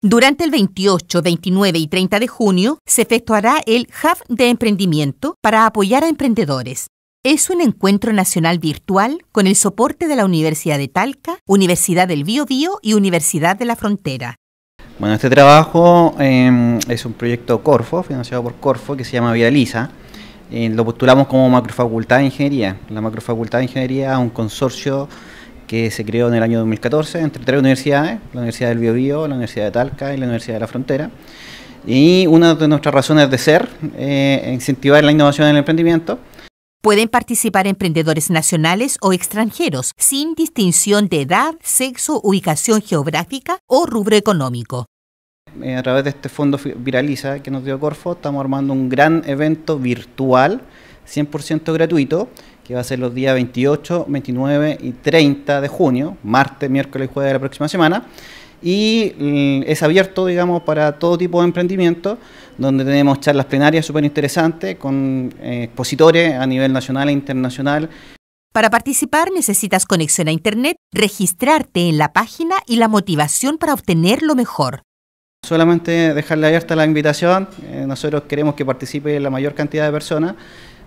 Durante el 28, 29 y 30 de junio se efectuará el Hub de Emprendimiento para apoyar a emprendedores. Es un encuentro nacional virtual con el soporte de la Universidad de Talca, Universidad del Biobío y Universidad de la Frontera. Bueno, este trabajo em, es un proyecto Corfo, financiado por Corfo, que se llama Vializa. Lisa. Eh, lo postulamos como macrofacultad de ingeniería. La macrofacultad de ingeniería es un consorcio que se creó en el año 2014 entre tres universidades, la Universidad del Biobío, la Universidad de Talca y la Universidad de la Frontera. Y una de nuestras razones de ser, es eh, incentivar la innovación en el emprendimiento. Pueden participar emprendedores nacionales o extranjeros, sin distinción de edad, sexo, ubicación geográfica o rubro económico. Eh, a través de este fondo Viraliza que nos dio Corfo, estamos armando un gran evento virtual, 100% gratuito, que va a ser los días 28, 29 y 30 de junio, martes, miércoles y jueves de la próxima semana. Y mm, es abierto, digamos, para todo tipo de emprendimiento, donde tenemos charlas plenarias súper interesantes con eh, expositores a nivel nacional e internacional. Para participar necesitas conexión a Internet, registrarte en la página y la motivación para obtener lo mejor. Solamente dejarle abierta la invitación. Eh, nosotros queremos que participe la mayor cantidad de personas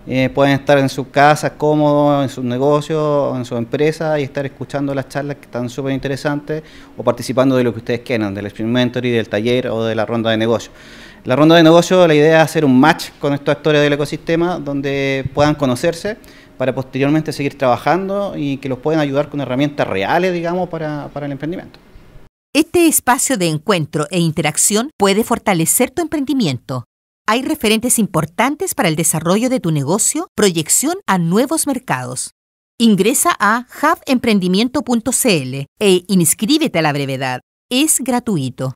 eh, pueden estar en su casa cómodo, en su negocio, en su empresa y estar escuchando las charlas que están súper interesantes o participando de lo que ustedes quieran, del y del taller o de la ronda de negocio. La ronda de negocio, la idea es hacer un match con estos actores del ecosistema donde puedan conocerse para posteriormente seguir trabajando y que los puedan ayudar con herramientas reales, digamos, para el emprendimiento. Este espacio de encuentro e interacción puede fortalecer tu emprendimiento hay referentes importantes para el desarrollo de tu negocio, proyección a nuevos mercados. Ingresa a hubemprendimiento.cl e inscríbete a la brevedad. Es gratuito.